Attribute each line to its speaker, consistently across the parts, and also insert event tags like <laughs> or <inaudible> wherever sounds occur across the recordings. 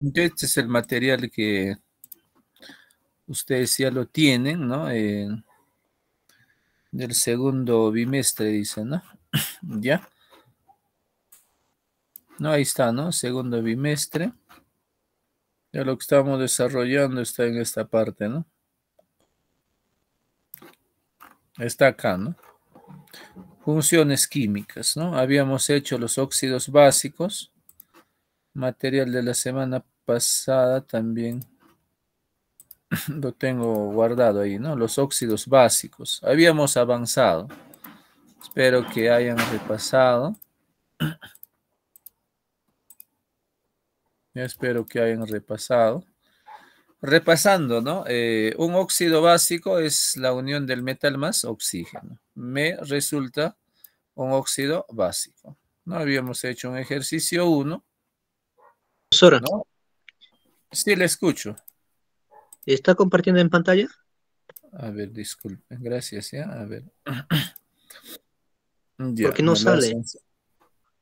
Speaker 1: Este es el material que ustedes ya lo tienen, ¿no? del segundo bimestre, dicen, ¿no? <clears throat> ¿Ya? No, ahí está, ¿no? Segundo bimestre. Ya lo que estamos desarrollando está en esta parte, ¿no? Está acá, ¿no? Funciones químicas, ¿no? Habíamos hecho los óxidos básicos material de la semana pasada también <clears throat> lo tengo guardado ahí, ¿no? Los óxidos básicos. Habíamos avanzado. Espero que hayan repasado. <clears throat> espero que hayan repasado. Repasando, ¿no? Eh, un óxido básico es la unión del metal más oxígeno. Me resulta un óxido básico. ¿no? Habíamos hecho un ejercicio 1 ¿No? Sí, le escucho. ¿Está compartiendo en pantalla? A ver, disculpe. Gracias, ya. A ver. <clears throat> Porque no sale.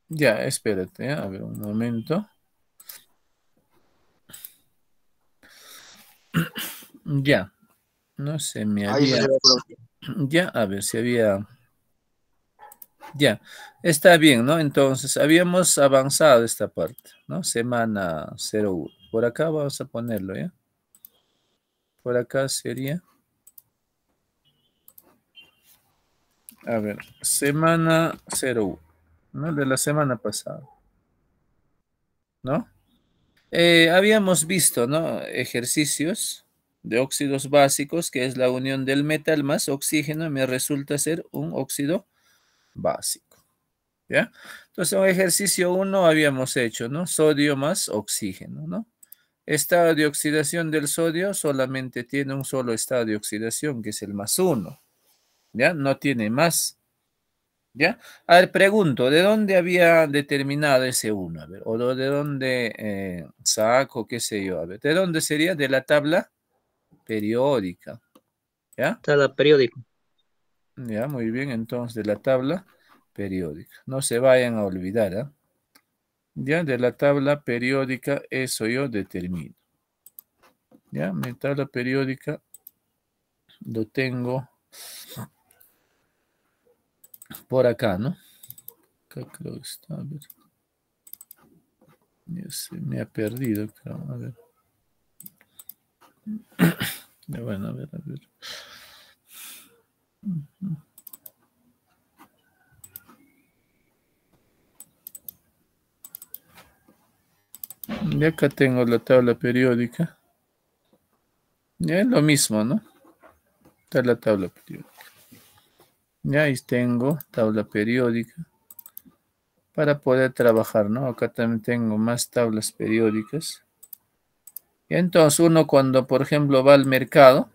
Speaker 1: Ya, espérate. A ver, un momento. <clears throat> ya. No sé, me había... <clears throat> Ya, a ver si había ya, está bien, ¿no? Entonces, habíamos avanzado esta parte, ¿no? Semana 01. Por acá vamos a ponerlo, ¿ya? Por acá sería... A ver, semana 01, ¿no? De la semana pasada, ¿no? Eh, habíamos visto, ¿no? Ejercicios de óxidos básicos, que es la unión del metal más oxígeno, me resulta ser un óxido básico. ¿Ya? Entonces, un ejercicio 1 habíamos hecho, ¿no? Sodio más oxígeno, ¿no? Estado de oxidación del sodio solamente tiene un solo estado de oxidación, que es el más 1. ¿Ya? No tiene más. ¿Ya? A ver, pregunto, ¿de dónde había determinado ese 1? A ver, o de dónde eh, saco, qué sé yo. A ver, ¿de dónde sería? De la tabla periódica. ¿Ya? Tabla periódica. Ya, muy bien, entonces, de la tabla periódica. No se vayan a olvidar, ¿eh? Ya de la tabla periódica, eso yo determino. Ya, mi tabla periódica lo tengo por acá, ¿no? Acá creo que está, a ver. me ha perdido, creo, a ver. <coughs> bueno, a ver, a ver. Y acá tengo la tabla periódica. Ya es lo mismo, ¿no? Está la tabla periódica. Ya ahí tengo tabla periódica para poder trabajar, ¿no? Acá también tengo más tablas periódicas. Y entonces uno cuando, por ejemplo, va al mercado,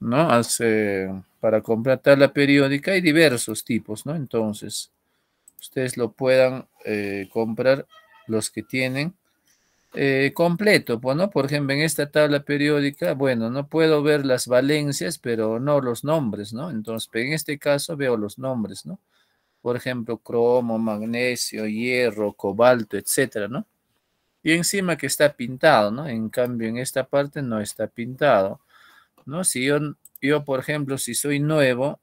Speaker 1: ¿no? Hace, para comprar tabla periódica hay diversos tipos, ¿no? Entonces, ustedes lo puedan eh, comprar los que tienen, eh, completo, bueno, pues, Por ejemplo, en esta tabla periódica, bueno, no puedo ver las valencias, pero no los nombres, ¿no? Entonces, en este caso veo los nombres, ¿no? Por ejemplo, cromo, magnesio, hierro, cobalto, etcétera, ¿no? Y encima que está pintado, ¿no? En cambio, en esta parte no está pintado, ¿no? Si yo, yo por ejemplo, si soy nuevo,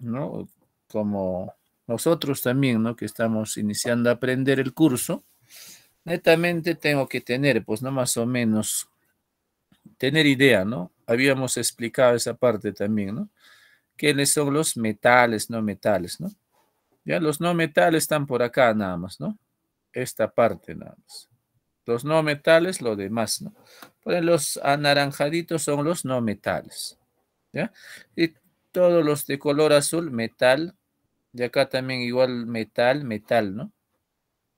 Speaker 1: ¿no? Como nosotros también, ¿no? Que estamos iniciando a aprender el curso, netamente tengo que tener, pues no más o menos, tener idea, ¿no? Habíamos explicado esa parte también, ¿no? ¿Quiénes son los metales, no metales, no? Ya los no metales están por acá nada más, ¿no? Esta parte nada más. Los no metales, lo demás, ¿no? Pues los anaranjaditos son los no metales, ¿ya? Y todos los de color azul, metal. Y acá también igual metal, metal, ¿no?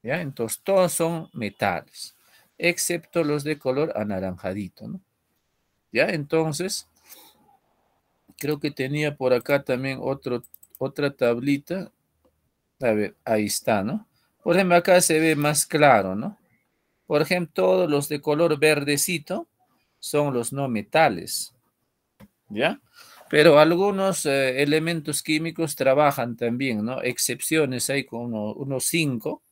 Speaker 1: ¿ya? Entonces, todos son metales, excepto los de color anaranjadito, ¿no? ¿Ya? Entonces, creo que tenía por acá también otro, otra tablita. A ver, ahí está, ¿no? Por ejemplo, acá se ve más claro, ¿no? Por ejemplo, todos los de color verdecito son los no metales, ¿ya? Pero algunos eh, elementos químicos trabajan también, ¿no? Excepciones hay con unos cinco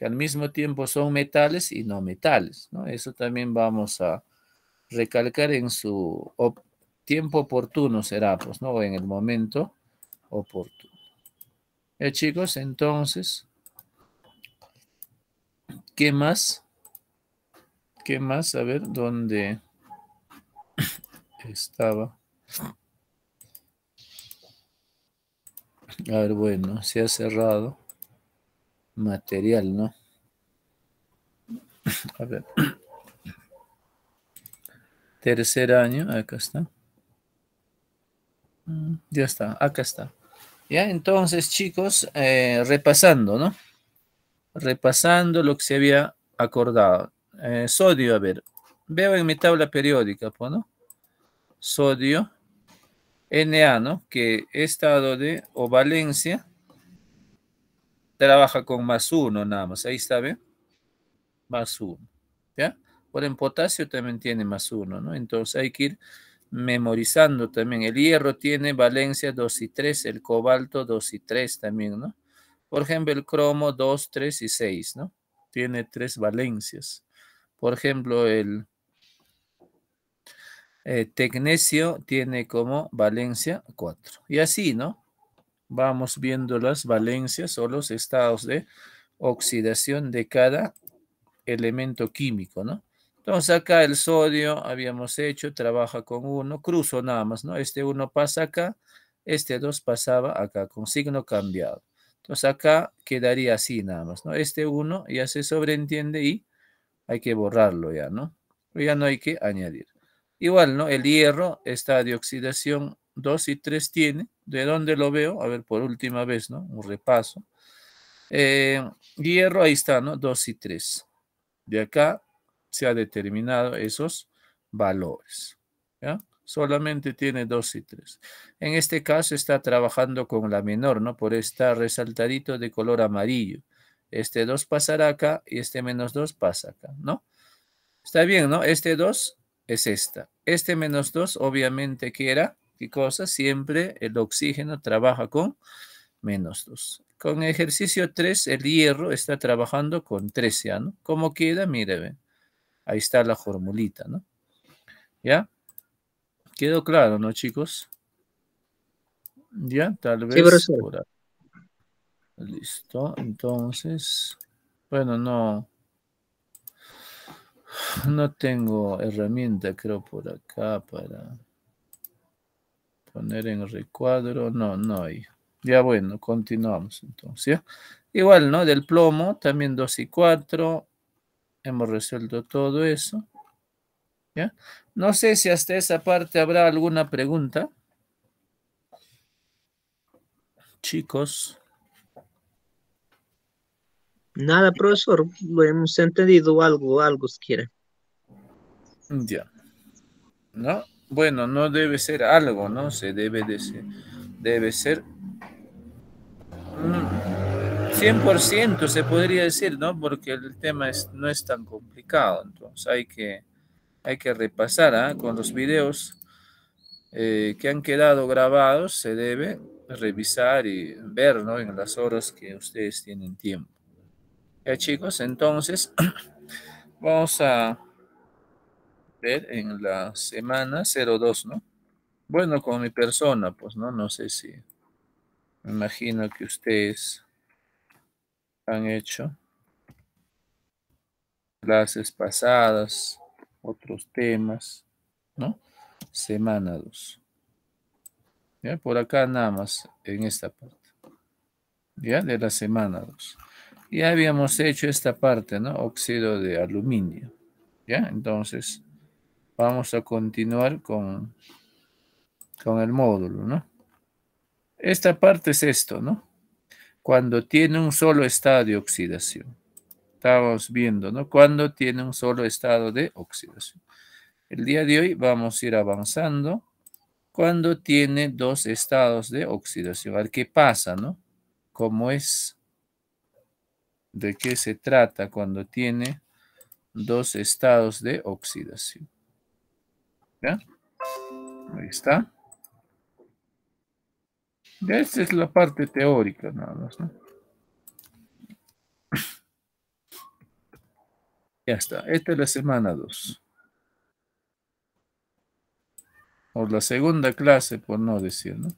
Speaker 1: que al mismo tiempo son metales y no metales. ¿no? Eso también vamos a recalcar en su tiempo oportuno será, pues, ¿no? En el momento oportuno. Eh, chicos, entonces, ¿qué más? ¿Qué más? A ver, ¿dónde <coughs> estaba? A ver, bueno, se ha cerrado material, ¿no? A ver. Tercer año, acá está. Mm, ya está, acá está. Ya, entonces, chicos, eh, repasando, ¿no? Repasando lo que se había acordado. Eh, sodio, a ver. Veo en mi tabla periódica, pues, ¿no? Sodio, Na, ¿no? Que estado de, o valencia, trabaja con más uno nada más. Ahí está, ¿ve? Más uno. ¿Ya? Por en potasio también tiene más uno, ¿no? Entonces hay que ir memorizando también. El hierro tiene valencia 2 y 3, el cobalto 2 y tres también, ¿no? Por ejemplo, el cromo 2, 3 y 6, ¿no? Tiene tres valencias. Por ejemplo, el eh, tecnesio tiene como valencia 4. Y así, ¿no? vamos viendo las valencias o los estados de oxidación de cada elemento químico, ¿no? Entonces acá el sodio, habíamos hecho, trabaja con uno, cruzo nada más, ¿no? Este uno pasa acá, este dos pasaba acá, con signo cambiado. Entonces acá quedaría así nada más, ¿no? Este uno ya se sobreentiende y hay que borrarlo ya, ¿no? Ya no hay que añadir. Igual, ¿no? El hierro, está de oxidación 2 y 3 tiene, ¿De dónde lo veo? A ver, por última vez, ¿no? Un repaso. Eh, hierro, ahí está, ¿no? 2 y 3. De acá se ha determinado esos valores. ¿ya? Solamente tiene 2 y 3. En este caso está trabajando con la menor, ¿no? Por estar resaltadito de color amarillo. Este 2 pasará acá y este menos 2 pasa acá, ¿no? Está bien, ¿no? Este 2 es esta. Este menos 2 obviamente que era ¿Qué cosa? Siempre el oxígeno trabaja con menos 2. Con ejercicio 3, el hierro está trabajando con 13, ¿ah, ¿no? ¿Cómo queda? Mire, Ahí está la formulita, ¿no? ¿Ya? ¿Quedó claro, no, chicos? ¿Ya? Tal vez. Listo. Entonces, bueno, no. No tengo herramienta, creo, por acá para... Poner en recuadro, no, no hay. Ya bueno, continuamos entonces. Igual, ¿no? Del plomo, también 2 y 4. Hemos resuelto todo eso. ¿ya? No sé si hasta esa parte habrá alguna pregunta. Chicos. Nada, profesor. hemos entendido algo, algo quiere Ya. ¿No? bueno, no debe ser algo, ¿no? Se debe de ser, debe ser 100% mm, se podría decir, ¿no? Porque el tema es, no es tan complicado, entonces hay que, hay que repasar ¿ah? con los videos eh, que han quedado grabados, se debe revisar y ver, ¿no? En las horas que ustedes tienen tiempo. Ya chicos, entonces <clears throat> vamos a ver en la semana 02, ¿no? Bueno, con mi persona, pues, ¿no? No sé si... Me imagino que ustedes han hecho clases pasadas, otros temas, ¿no? Semana 2. ¿Ya? Por acá nada más, en esta parte. ¿Ya? De la semana 2. Ya habíamos hecho esta parte, ¿no? Óxido de aluminio. ¿Ya? Entonces, vamos a continuar con, con el módulo, ¿no? Esta parte es esto, ¿no? Cuando tiene un solo estado de oxidación. Estamos viendo, ¿no? Cuando tiene un solo estado de oxidación. El día de hoy vamos a ir avanzando cuando tiene dos estados de oxidación. A ver qué pasa, ¿no? ¿Cómo es? ¿De qué se trata cuando tiene dos estados de oxidación? ¿Ya? Ahí está. Ya esta es la parte teórica nada más, ¿no? <clears throat> Ya está. Esta es la semana 2. O la segunda clase, por no decir, ¿no?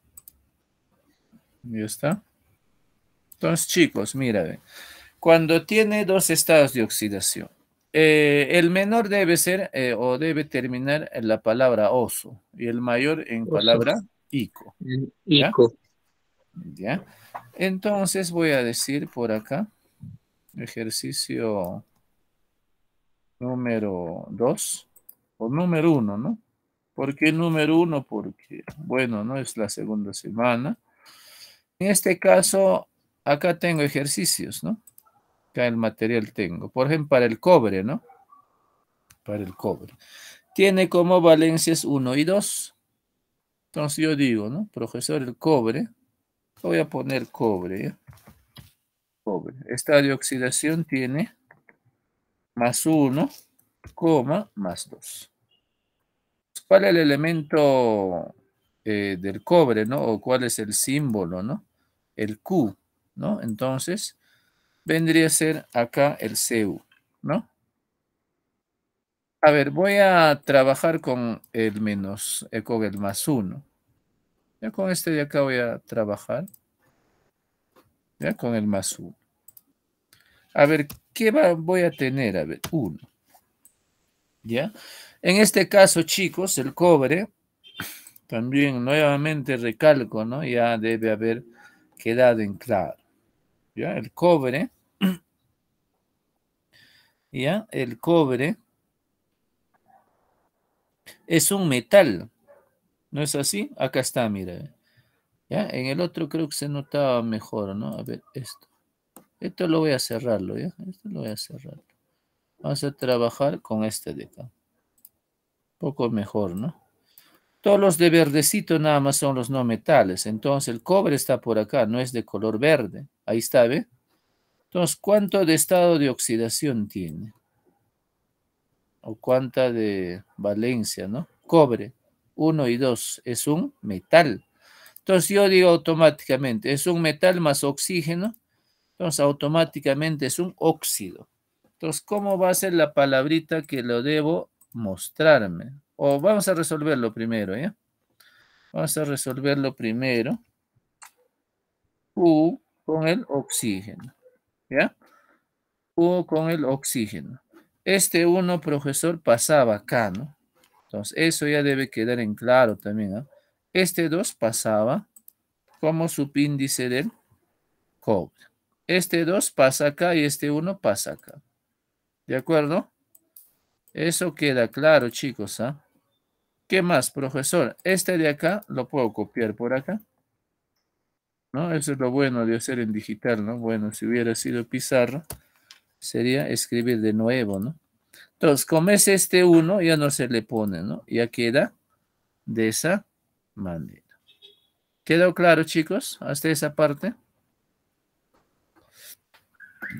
Speaker 1: Ya está. Entonces, chicos, miren. Cuando tiene dos estados de oxidación, eh, el menor debe ser eh, o debe terminar en la palabra oso y el mayor en palabra ico. ¿ya? ¿Ya? Entonces voy a decir por acá, ejercicio número dos o número uno, ¿no? ¿Por qué número uno? Porque, bueno, no es la segunda semana. En este caso, acá tengo ejercicios, ¿no? acá el material tengo. Por ejemplo, para el cobre, ¿no? Para el cobre. Tiene como valencias 1 y 2. Entonces yo digo, ¿no? Profesor, el cobre. Voy a poner cobre, Cobre. Esta de oxidación tiene más 1, más 2. ¿Cuál es el elemento eh, del cobre, no? O cuál es el símbolo, ¿no? El Q, ¿no? Entonces, vendría a ser acá el CU, ¿no? A ver, voy a trabajar con el menos, eh, con el más uno Ya con este de acá voy a trabajar. Ya con el más uno A ver, ¿qué voy a tener? A ver, uno ¿Ya? En este caso, chicos, el cobre, también nuevamente recalco, ¿no? Ya debe haber quedado en claro. ¿ya? El cobre, ¿ya? El cobre es un metal, ¿no es así? Acá está, mira. ¿Ya? En el otro creo que se notaba mejor, ¿no? A ver, esto. Esto lo voy a cerrarlo, ¿ya? Esto lo voy a cerrar Vamos a trabajar con este de acá. Un poco mejor, ¿no? Todos los de verdecito nada más son los no metales. Entonces el cobre está por acá, no es de color verde. Ahí está, ¿ve? Entonces, ¿cuánto de estado de oxidación tiene? O cuánta de valencia, ¿no? Cobre, 1 y 2, es un metal. Entonces yo digo automáticamente, es un metal más oxígeno, entonces automáticamente es un óxido. Entonces, ¿cómo va a ser la palabrita que lo debo mostrarme? O vamos a resolverlo primero, ¿ya? ¿eh? Vamos a resolverlo primero. U con el oxígeno. ¿Ya? o con el oxígeno. Este 1, profesor, pasaba acá, ¿no? Entonces, eso ya debe quedar en claro también, ¿ah? Este 2 pasaba como subíndice del cobre. Este 2 pasa acá y este 1 pasa acá. ¿De acuerdo? Eso queda claro, chicos, ¿ah? ¿Qué más, profesor? Este de acá lo puedo copiar por acá. ¿no? Eso es lo bueno de hacer en digital, ¿no? Bueno, si hubiera sido pizarro, sería escribir de nuevo, ¿no? Entonces, como es este uno ya no se le pone, ¿no? Ya queda de esa manera. ¿Quedó claro, chicos? Hasta esa parte.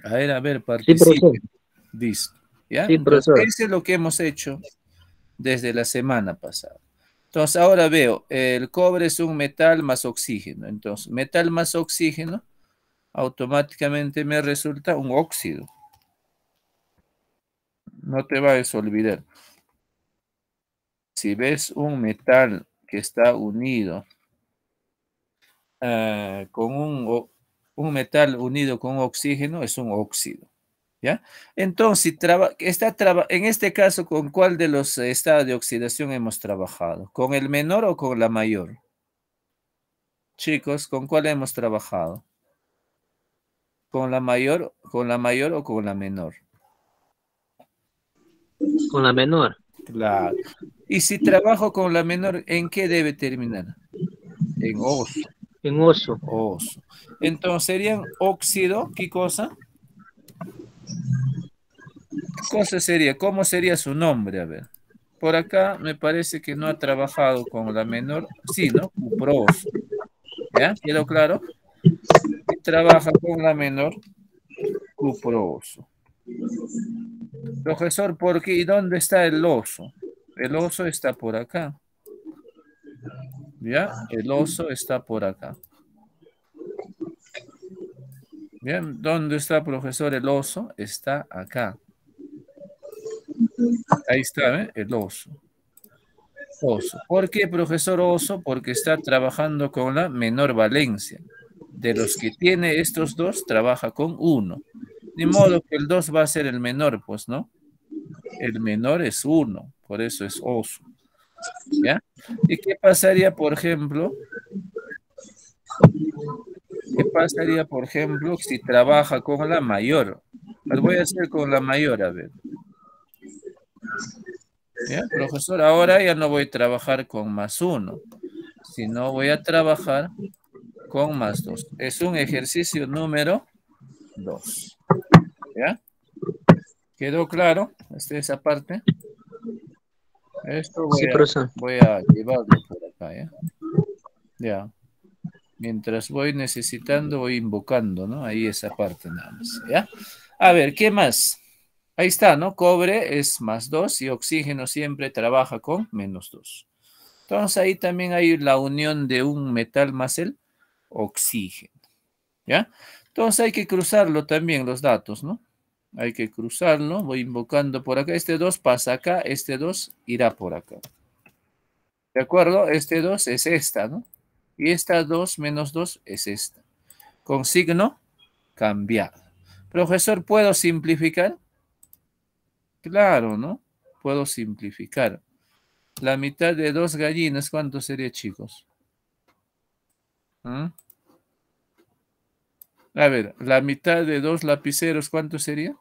Speaker 1: A ver, a ver, participen. Sí, ¿ya? eso es lo que hemos hecho desde la semana pasada. Entonces ahora veo, el cobre es un metal más oxígeno. Entonces, metal más oxígeno automáticamente me resulta un óxido. No te vayas a olvidar. Si ves un metal que está unido eh, con un, un metal unido con oxígeno, es un óxido. ¿Ya? Entonces, está en este caso, ¿con cuál de los eh, estados de oxidación hemos trabajado? ¿Con el menor o con la mayor? Chicos, ¿con cuál hemos trabajado? ¿Con la mayor, con la mayor o con la menor? Con la menor. Claro. Y si trabajo con la menor, ¿en qué debe terminar? En oso. En oso. Oso. Entonces serían óxido, ¿qué cosa? cosa sería? ¿Cómo sería su nombre? A ver. Por acá me parece que no ha trabajado con la menor. Sí, ¿no? oso ¿Ya? ¿Quedó claro? Trabaja con la menor cuproso. Profesor, ¿por qué? ¿Y dónde está el oso? El oso está por acá. ¿Ya? El oso está por acá. Bien, ¿dónde está, profesor? El oso está acá. Ahí está, ¿eh? El oso. Oso. ¿Por qué, profesor oso? Porque está trabajando con la menor valencia. De los que tiene estos dos, trabaja con uno. De modo que el dos va a ser el menor, pues, ¿no? El menor es uno, por eso es oso. ¿Ya? ¿Y qué pasaría, por ejemplo? ¿Qué pasaría, por ejemplo, si trabaja con la mayor? Las voy a hacer con la mayor, a ver. ¿Ya? Profesor, ahora ya no voy a trabajar con más uno, sino voy a trabajar con más dos. Es un ejercicio número dos. ¿Ya? ¿Quedó claro? Esta esa parte. Esto voy, a, voy a llevarlo por acá, ¿ya? Ya. Mientras voy necesitando, voy invocando, ¿no? Ahí esa parte nada más, ¿ya? A ver, ¿qué más? Ahí está, ¿no? Cobre es más 2 y oxígeno siempre trabaja con menos 2. Entonces ahí también hay la unión de un metal más el oxígeno, ¿ya? Entonces hay que cruzarlo también los datos, ¿no? Hay que cruzarlo, voy invocando por acá, este 2 pasa acá, este 2 irá por acá. ¿De acuerdo? Este 2 es esta, ¿no? Y esta 2 menos 2 es esta. Con signo cambiado. Profesor, ¿puedo simplificar? Claro, ¿no? Puedo simplificar. La mitad de dos gallinas, ¿cuánto sería, chicos? ¿Mm? A ver, la mitad de dos lapiceros, ¿cuánto sería?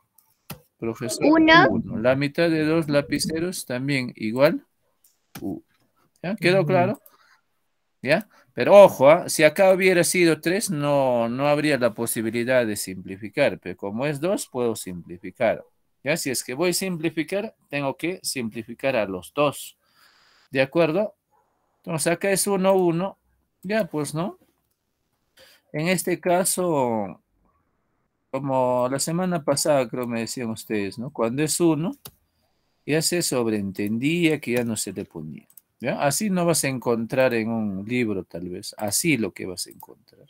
Speaker 1: Profesor, Una. La mitad de dos lapiceros también igual. ¿Ya? ¿Quedó claro? ¿Ya? Pero ojo, ¿ah? si acá hubiera sido 3, no, no habría la posibilidad de simplificar, pero como es 2, puedo simplificar. ¿ya? Si es que voy a simplificar, tengo que simplificar a los dos. ¿De acuerdo? Entonces acá es 1, 1. Ya, pues, ¿no? En este caso, como la semana pasada creo me decían ustedes, ¿no? Cuando es 1, ya se sobreentendía que ya no se le ponía. Así no vas a encontrar en un libro, tal vez. Así lo que vas a encontrar.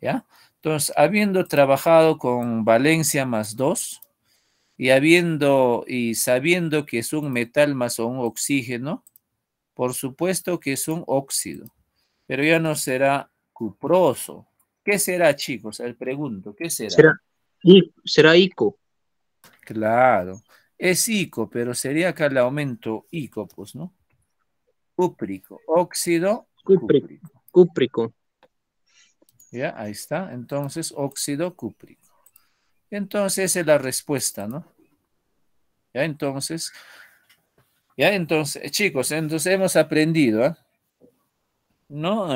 Speaker 1: ¿Ya? Entonces, habiendo trabajado con valencia más 2 y habiendo y sabiendo que es un metal más un oxígeno, por supuesto que es un óxido, pero ya no será cuproso. ¿Qué será, chicos? El pregunto, ¿qué será? Será, será ico. Claro, es ico, pero sería acá el aumento ico, pues, ¿no? cúprico, óxido cúprico. cúprico. Ya, ahí está. Entonces, óxido cúprico. Entonces, esa es la respuesta, ¿no? Ya, entonces, ya, entonces, eh, chicos, entonces hemos aprendido, ¿ah? ¿no?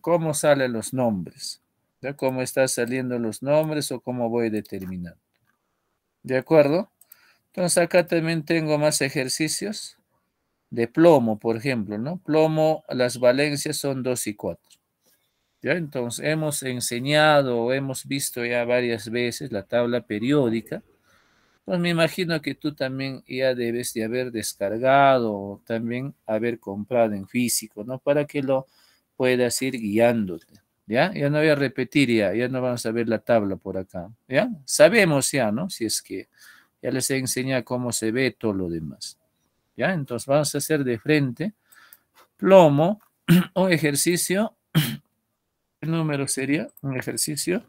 Speaker 1: cómo salen los nombres, ¿ya? Cómo están saliendo los nombres o cómo voy determinando. ¿De acuerdo? Entonces, acá también tengo más ejercicios de plomo, por ejemplo, ¿no? Plomo, las valencias son 2 y 4. ¿Ya? Entonces, hemos enseñado, hemos visto ya varias veces la tabla periódica. Pues me imagino que tú también ya debes de haber descargado o también haber comprado en físico, ¿no? Para que lo puedas ir guiándote, ¿ya? Ya no voy a repetir ya, ya no vamos a ver la tabla por acá, ¿ya? Sabemos ya, ¿no? Si es que ya les he enseñado cómo se ve todo lo demás. ¿ya? Entonces vamos a hacer de frente plomo, <clears throat> un ejercicio, el <clears throat> número sería? Un ejercicio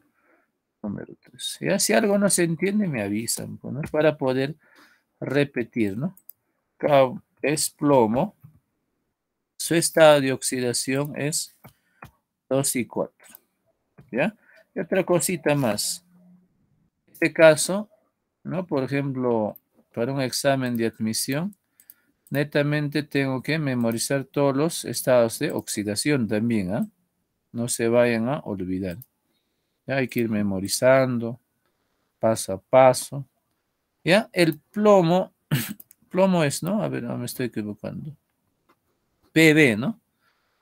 Speaker 1: número 3. Si algo no se entiende, me avisan, pues, Para poder repetir, ¿no? Es plomo, su estado de oxidación es 2 y 4, ¿ya? Y otra cosita más. En este caso, ¿no? Por ejemplo, para un examen de admisión, netamente tengo que memorizar todos los estados de oxidación también, ¿ah? No se vayan a olvidar. Hay que ir memorizando paso a paso. ¿Ya? El plomo, <clears throat> plomo es, ¿no? A ver, no me estoy equivocando. PB, ¿no?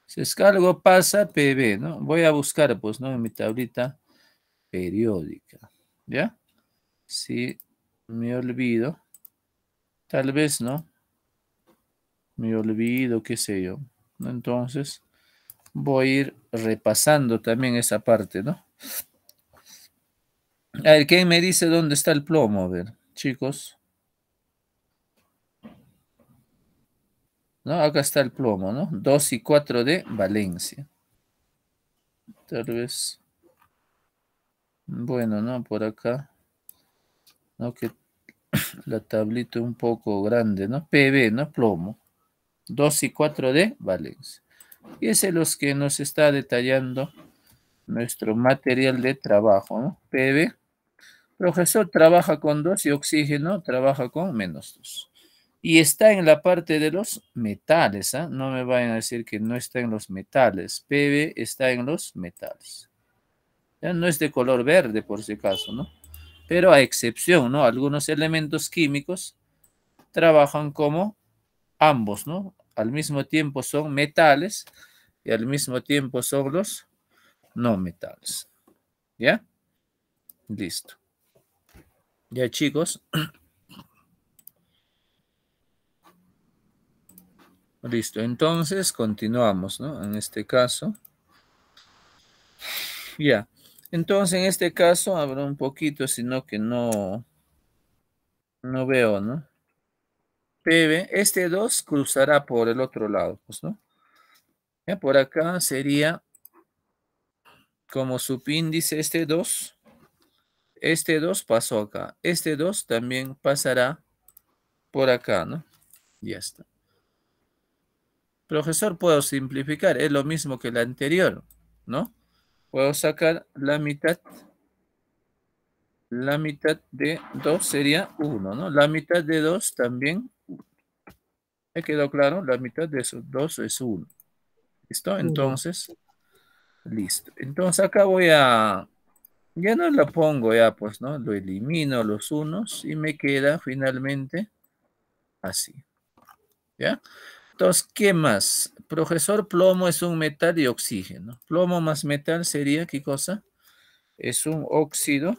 Speaker 1: Si es pasa, PB, ¿no? Voy a buscar, pues, ¿no? En mi tablita periódica, ¿ya? Si me olvido, tal vez, ¿no? me olvido, qué sé yo. Entonces, voy a ir repasando también esa parte, ¿no? A ver, ¿quién me dice dónde está el plomo? A ver, chicos. ¿No? Acá está el plomo, ¿no? 2 y 4 de Valencia. Tal vez. Bueno, ¿no? Por acá. ¿No? Que <coughs> la tablita un poco grande, ¿no? PB, ¿no? Plomo. 2 y 4 de Valencia. es los que nos está detallando nuestro material de trabajo, ¿no? PB. Profesor trabaja con 2 y oxígeno trabaja con menos 2. Y está en la parte de los metales, ¿ah? No me vayan a decir que no está en los metales. PB está en los metales. no es de color verde, por si acaso, ¿no? Pero a excepción, ¿no? Algunos elementos químicos trabajan como ambos, ¿no? al mismo tiempo son metales y al mismo tiempo son los no metales. ¿Ya? Listo. Ya chicos. <clears throat> Listo, entonces continuamos, ¿no? En este caso. Ya. Entonces, en este caso, abro un poquito, sino que no, no veo, ¿no? este 2 cruzará por el otro lado, pues, ¿no? Por acá sería como subíndice este 2. Este 2 pasó acá. Este 2 también pasará por acá, ¿no? Ya está. Profesor, puedo simplificar. Es lo mismo que la anterior, ¿no? Puedo sacar la mitad. La mitad de 2 sería 1, ¿no? La mitad de 2 también ¿Me quedó claro? La mitad de esos dos es uno. ¿Listo? Entonces, listo. Entonces acá voy a... Ya no lo pongo ya, pues, ¿no? Lo elimino los unos y me queda finalmente así. ¿Ya? Entonces, ¿qué más? Profesor, plomo es un metal y oxígeno. Plomo más metal sería, ¿qué cosa? Es un óxido.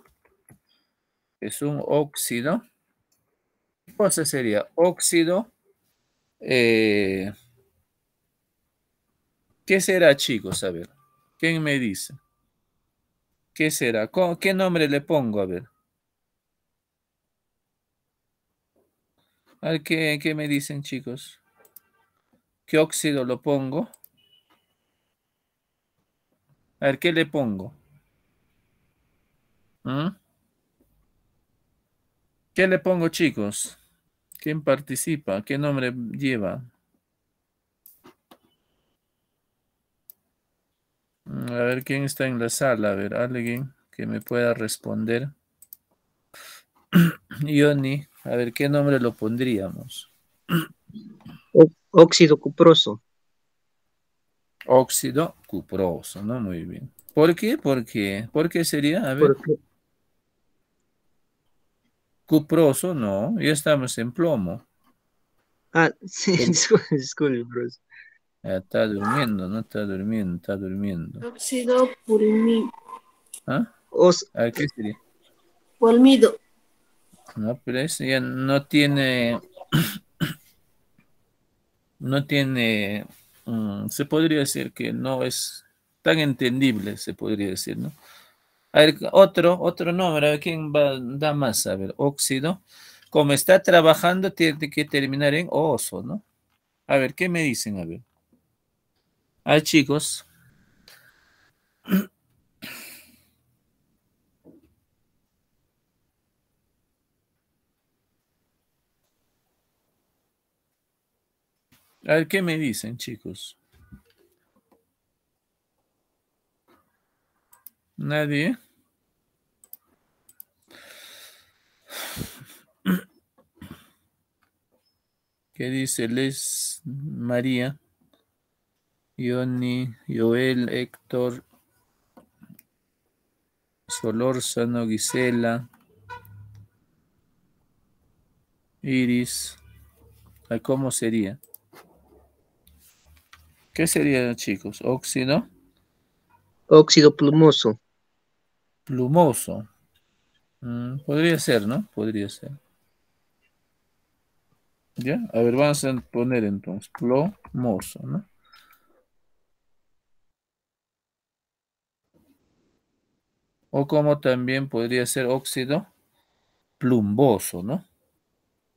Speaker 1: Es un óxido. ¿Qué cosa sería? Óxido eh, ¿Qué será, chicos? A ver, ¿quién me dice? ¿Qué será? ¿Qué nombre le pongo? A ver. A ver, ¿qué, me dicen, chicos? ¿Qué óxido lo pongo? A ver, ¿qué le pongo? que ¿Mm? ¿Qué le pongo, chicos? ¿Quién participa? ¿Qué nombre lleva? Mm, a ver quién está en la sala. A ver, alguien que me pueda responder. Ioni, <clears throat> a ver qué nombre lo pondríamos. óxido cuproso. Óxido cuproso, ¿no? Muy bien. ¿Por qué? ¿Por qué? ¿Por qué sería? A ver. Cuproso, no, ya estamos en plomo. Ah, sí, <laughs> disculpe, disculpe, Está durmiendo, no está durmiendo, está durmiendo. Óxido pulmido. ¿Ah? qué sería? Polmido. No, pero ese ya no tiene... <clears throat> no tiene... Mm, se podría decir que no es tan entendible, se podría decir, ¿no? A otro, otro nombre, a ver quién va, da más, a ver, óxido. Como está trabajando, tiene que terminar en oso, ¿no? A ver, ¿qué me dicen? A ver. A ver, chicos. A ver, ¿qué me dicen, chicos? ¿Nadie? ¿Qué dice Les María? Ioni, Joel, Héctor, Solórzano, Gisela, Iris. ¿Cómo sería? ¿Qué sería, chicos? ¿Óxido? Óxido plumoso. Plumoso. Mm, podría ser, ¿no? Podría ser. ¿Ya? A ver, vamos a poner entonces plomoso, ¿no? O como también podría ser óxido plumboso, ¿no?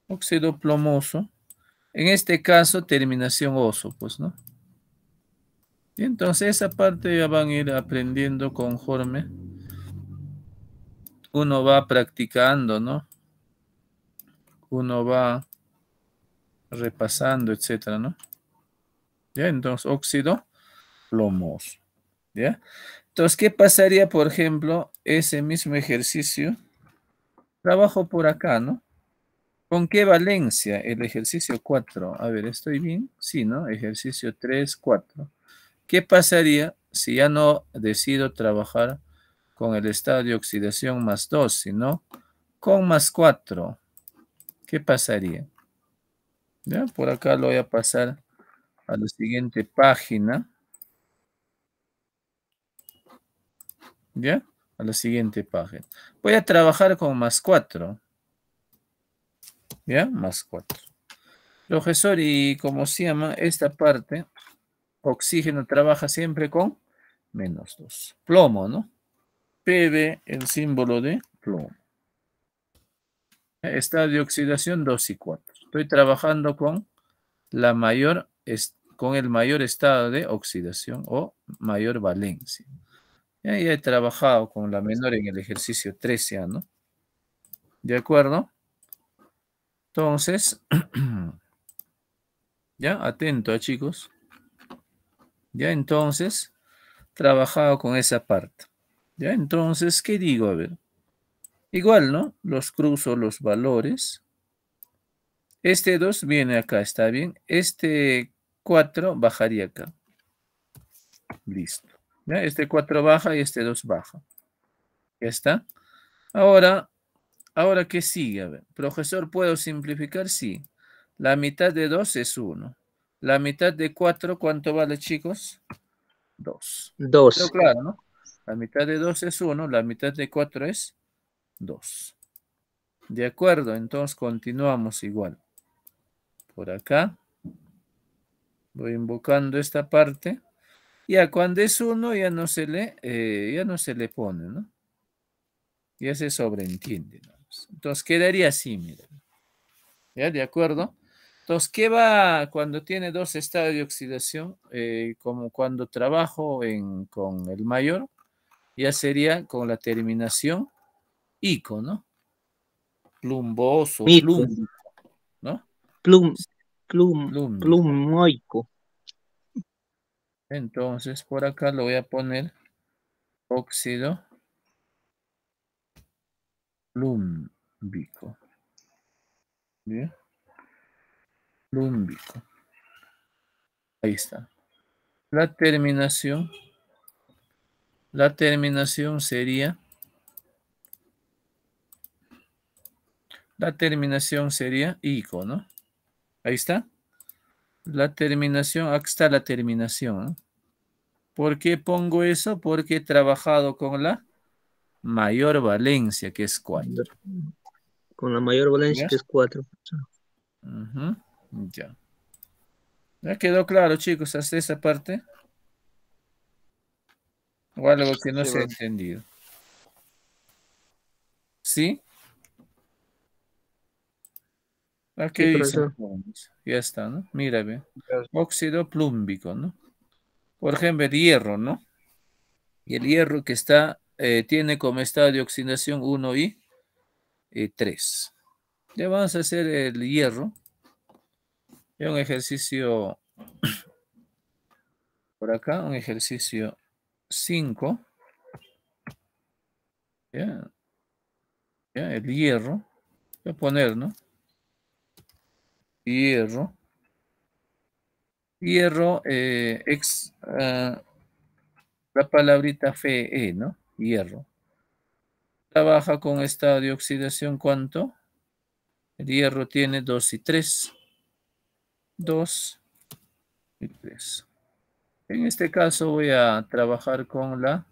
Speaker 1: Óxido plomoso. En este caso, terminación oso, pues, ¿no? Y entonces esa parte ya van a ir aprendiendo conforme uno va practicando, ¿no? Uno va repasando, etcétera, ¿no? ¿Ya? Entonces, óxido plomo, ¿ya? Entonces, ¿qué pasaría, por ejemplo, ese mismo ejercicio? Trabajo por acá, ¿no? ¿Con qué valencia? El ejercicio 4. A ver, ¿estoy bien? Sí, ¿no? Ejercicio 3, 4. ¿Qué pasaría si ya no decido trabajar con el estado de oxidación más 2, sino con más 4. ¿Qué pasaría? ¿Ya? Por acá lo voy a pasar a la siguiente página. ¿Ya? A la siguiente página. Voy a trabajar con más 4. ¿Ya? Más 4. Profesor, y como se llama, esta parte, oxígeno trabaja siempre con menos 2. Plomo, ¿no? el símbolo de plomo. Estado de oxidación 2 y 4. Estoy trabajando con, la mayor, con el mayor estado de oxidación o mayor valencia. Ya, he trabajado con la menor en el ejercicio 13, ¿no? ¿De acuerdo? Entonces, <clears throat> ya, atento, a ¿eh, chicos. Ya, entonces, trabajado con esa parte. ¿Ya? Entonces, ¿qué digo? A ver. Igual, ¿no? Los cruzo los valores. Este 2 viene acá, ¿está bien? Este 4 bajaría acá. Listo. ¿Ya? Este 4 baja y este 2 baja. ¿Ya está? Ahora, ahora ¿qué sigue? A ver, profesor, ¿puedo simplificar? Sí. La mitad de 2 es 1. La mitad de 4, ¿cuánto vale, chicos? 2. 2. claro, ¿no? La mitad de 2 es 1, la mitad de 4 es 2. De acuerdo, entonces continuamos igual. Por acá. Voy invocando esta parte. Ya cuando es 1 ya no se le, eh, ya no se le pone, ¿no? Ya se sobreentiende. Entonces quedaría así, miren. ¿Ya? ¿De acuerdo? Entonces, ¿qué va cuando tiene dos estados de oxidación? Eh, como cuando trabajo con el mayor, ya sería con la terminación ico, ¿no? Plumboso, plum, ¿no? Plum, plum, plum, Entonces, por acá lo voy a poner óxido plumbico. ¿Bien? Plumbico. Ahí está. La terminación la terminación sería... La terminación sería ICO, ¿no? Ahí está. La terminación, aquí está la terminación. ¿Por qué pongo eso? Porque he trabajado con la mayor valencia, que es cuatro Con la mayor valencia, que es cuatro Ya. Ya quedó claro, chicos, hasta esa parte o algo que no se ha entendido. ¿Sí? Aquí ya está, ¿no? Mira, bien. Óxido plúmbico, ¿no? Por ejemplo, el hierro, ¿no? Y el hierro que está, eh, tiene como estado de oxidación 1 y 3. Eh, ya vamos a hacer el hierro. Es un ejercicio <clears throat> por acá, un ejercicio 5. ¿ya? ¿ya? El hierro. Voy a poner, ¿no? Hierro. Hierro, eh, ex, ah, la palabrita FE, eh, ¿no? Hierro. Trabaja con estado de oxidación, ¿cuánto? El hierro tiene 2 y 3. 2 y 3. En este caso voy a trabajar con la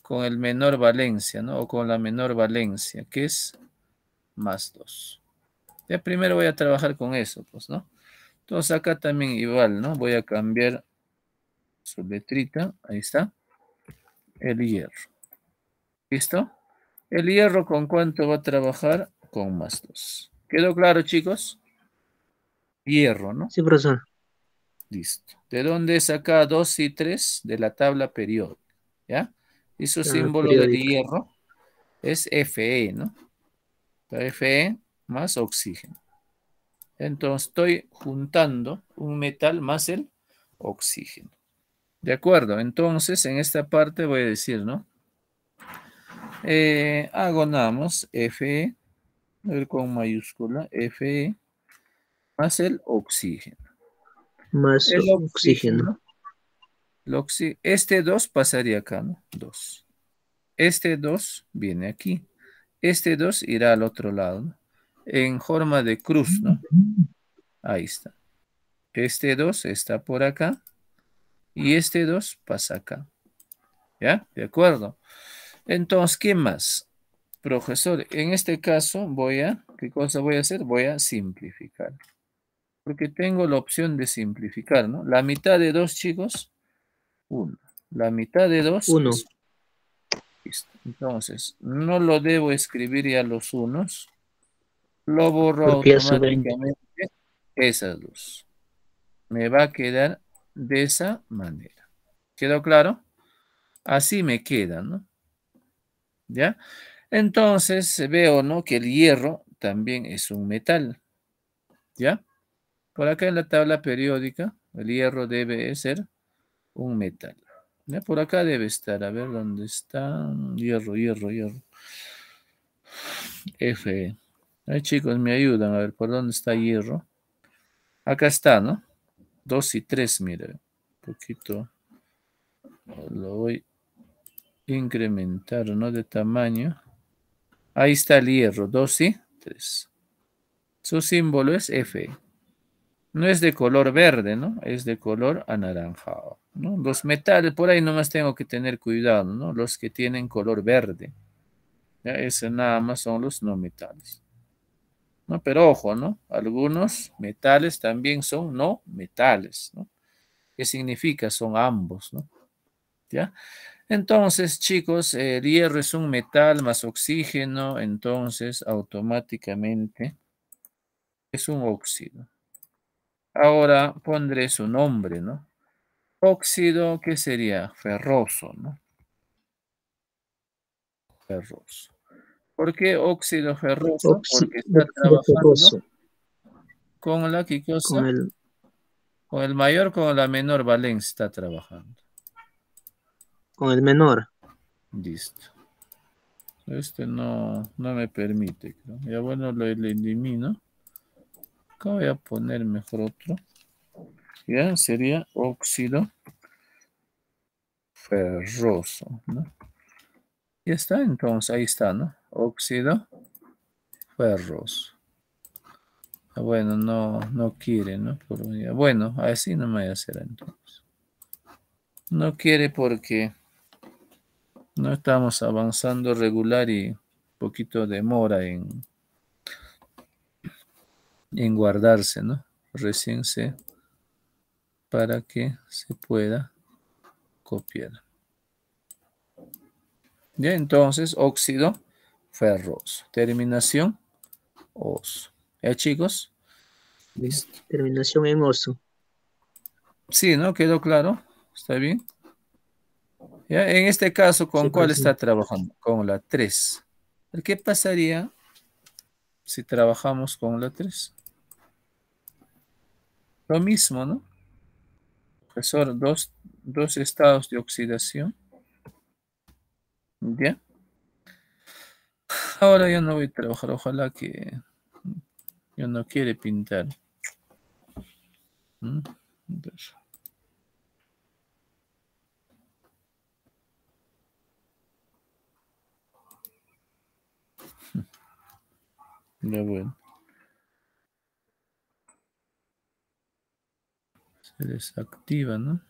Speaker 1: con el menor valencia, ¿no? O con la menor valencia, que es más 2. Ya primero voy a trabajar con eso, pues, ¿no? Entonces acá también igual, ¿no? Voy a cambiar su letrita, ahí está, el hierro. ¿Listo? El hierro con cuánto va a trabajar? Con más 2. ¿Quedó claro, chicos? Hierro, ¿no? Sí, profesor. Listo. ¿De dónde saca 2 y 3? De la tabla periódica. ¿Ya? Y su ah, símbolo de hierro es Fe, ¿no? Fe más oxígeno. Entonces estoy juntando un metal más el oxígeno. De acuerdo, entonces en esta parte voy a decir, ¿no? Eh, agonamos Fe, a ver con mayúscula, Fe más el oxígeno más el oxígeno. Este 2 pasaría acá, ¿no? 2. Este 2 viene aquí. Este 2 irá al otro lado, ¿no? En forma de cruz, ¿no? Ahí está. Este 2 está por acá. Y este 2 pasa acá. ¿Ya? ¿De acuerdo? Entonces, ¿qué más? Profesor, en este caso voy a, ¿qué cosa voy a hacer? Voy a simplificar porque tengo la opción de simplificar, ¿no? La mitad de dos, chicos, Uno. La mitad de dos. Uno. Listo. Entonces, no lo debo escribir ya los unos. Lo borro automáticamente esas dos. Me va a quedar de esa manera. ¿Quedó claro? Así me queda, ¿no? ¿Ya? Entonces veo, ¿no? Que el hierro también es un metal. ¿Ya? Por acá en la tabla periódica, el hierro debe ser un metal. Por acá debe estar. A ver dónde está. Hierro, hierro, hierro. F. Ay, chicos, me ayudan. A ver, ¿por dónde está hierro? Acá está, ¿no? 2 y 3, mira. Un poquito. Lo voy a incrementar, ¿no? De tamaño. Ahí está el hierro. 2 y 3. Su símbolo es F no es de color verde, ¿no? Es de color anaranjado, ¿no? Los metales, por ahí nomás tengo que tener cuidado, ¿no? Los que tienen color verde. ¿ya? Esos nada más son los no metales. ¿no? Pero ojo, ¿no? Algunos metales también son no metales, ¿no? ¿Qué significa? Son ambos, ¿no? ¿Ya? Entonces, chicos, el hierro es un metal más oxígeno, entonces automáticamente es un óxido. Ahora pondré su nombre, ¿no? Óxido, que sería? Ferroso, ¿no? Ferroso. ¿Por qué óxido ferroso? Porque está trabajando con la Con el, mayor, con la menor valencia está trabajando. Con el menor. Listo. Este no, no me permite. Ya bueno, lo elimino. Acá voy a poner mejor otro. Ya sería óxido ferroso, ¿no? Y está, entonces, ahí está, ¿no? Óxido ferroso. Ah, bueno, no, no quiere, ¿no? Bueno, así no me voy a hacer entonces. No quiere porque no estamos avanzando regular y poquito demora en en guardarse, ¿no? Recién se, para que se pueda copiar. Ya, entonces, óxido ferroso. Terminación, oso. ¿Ya, chicos? Terminación en oso. Sí, ¿no? ¿Quedó claro? ¿Está bien? ¿Ya? En este caso, ¿con cuál está trabajando? Con la 3. ¿Qué pasaría si trabajamos con la 3? Lo mismo, ¿no? Profesor, dos, dos estados de oxidación. ¿Ya? Ahora yo no voy a trabajar, ojalá que yo no quiere pintar. Mm, <laughs> ya bueno. Se desactiva, ¿no?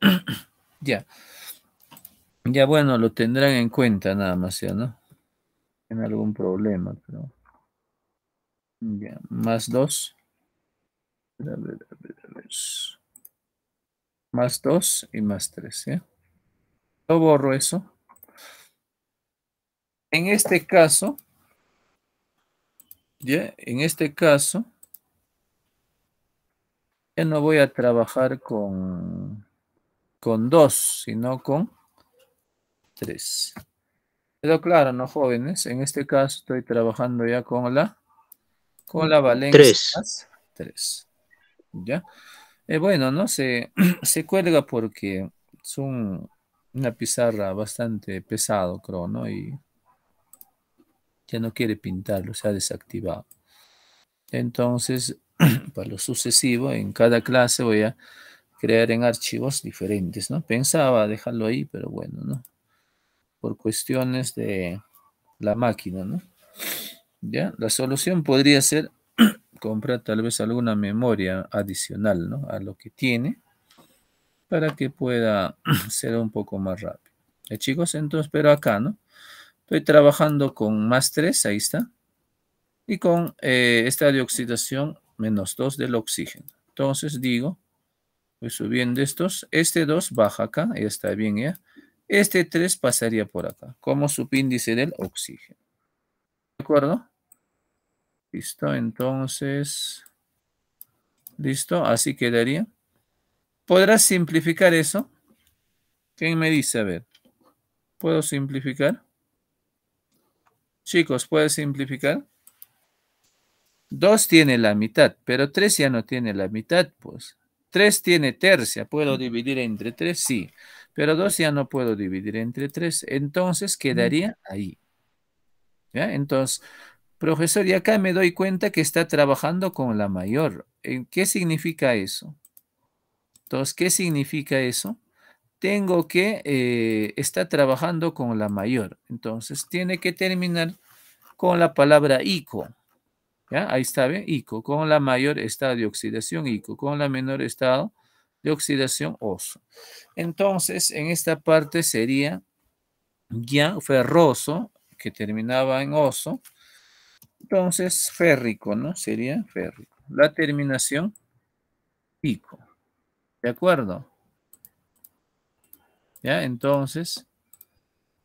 Speaker 1: <clears throat> ya. Ya bueno, lo tendrán en cuenta nada más, ya, ¿no? En algún problema, pero. Ya, más dos. Más dos y más tres, ¿ya? Yo borro eso. En este caso, ¿ya? En este caso no voy a trabajar con, con dos, sino con tres. pero claro, ¿no, jóvenes? En este caso estoy trabajando ya con la, con la valencia. Tres. tres. ¿Ya? Eh, bueno, ¿no? Se, <clears throat> se cuelga porque es una pizarra bastante pesado, creo, ¿no? Y ya no quiere pintarlo, se ha desactivado. Entonces, <clears throat> para lo sucesivo, en cada clase voy a crear en archivos diferentes, ¿no? Pensaba dejarlo ahí, pero bueno, ¿no? Por cuestiones de la máquina, ¿no? ¿Ya? La solución podría ser <clears throat> comprar tal vez alguna memoria adicional, ¿no? A lo que tiene para que pueda <clears throat> ser un poco más rápido. chicos? Entonces, pero acá, ¿no? Estoy trabajando con más 3, ahí está. Y con eh, esta de oxidación menos 2 del oxígeno. Entonces digo, voy subiendo estos, este 2 baja acá, ya está bien ya. Este 3 pasaría por acá, como subíndice del oxígeno. ¿De acuerdo? Listo, entonces, listo, así quedaría. ¿Podrás simplificar eso? ¿Quién me dice? A ver, ¿puedo simplificar? Chicos, ¿puedes simplificar? Dos tiene la mitad, pero tres ya no tiene la mitad, pues. tres tiene tercia, ¿puedo dividir entre tres Sí, pero dos ya no puedo dividir entre tres. entonces quedaría ahí. ¿Ya? Entonces, profesor, y acá me doy cuenta que está trabajando con la mayor. ¿Qué significa eso? Entonces, ¿qué significa eso? Tengo que, eh, está trabajando con la mayor, entonces tiene que terminar con la palabra ICO. Ahí está, bien, Ico, con la mayor estado de oxidación, Ico, con la menor estado de oxidación, oso. Entonces, en esta parte sería ya ferroso, que terminaba en oso. Entonces, férrico, ¿no? Sería férrico. La terminación, ico. ¿De acuerdo? ¿Ya? Entonces,